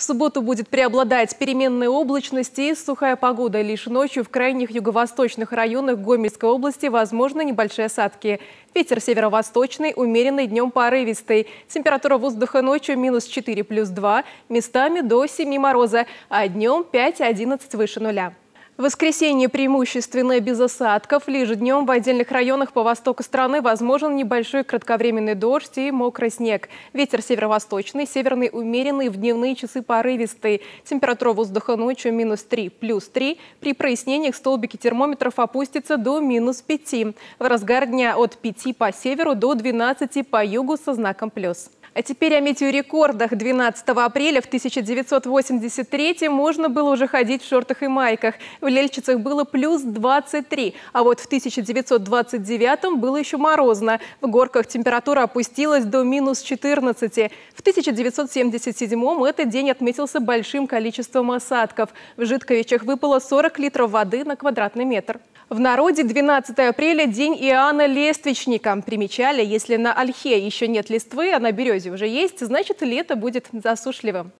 В субботу будет преобладать переменная облачность и сухая погода. Лишь ночью в крайних юго-восточных районах Гомельской области возможны небольшие осадки. Ветер северо-восточный, умеренный, днем порывистый. Температура воздуха ночью минус 4 плюс 2, местами до 7 мороза, а днем 5-11 выше нуля. В воскресенье преимущественно без осадков. Лишь днем в отдельных районах по востоку страны возможен небольшой кратковременный дождь и мокрый снег. Ветер северо-восточный, северный умеренный, в дневные часы порывистый. Температура воздуха ночью минус 3, плюс 3. При прояснениях столбики термометров опустятся до минус 5. В разгар дня от 5 по северу до 12 по югу со знаком плюс. А теперь о метеорекордах. 12 апреля в 1983 можно было уже ходить в шортах и майках в Лельчицах было плюс 23, а вот в 1929 было еще морозно. В горках температура опустилась до минус 14. В 1977 этот день отметился большим количеством осадков. В Житковичах выпало 40 литров воды на квадратный метр. В народе 12 апреля – день Иоанна Лествичника. Примечали, если на ольхе еще нет листвы, а на березе уже есть, значит, лето будет засушливым.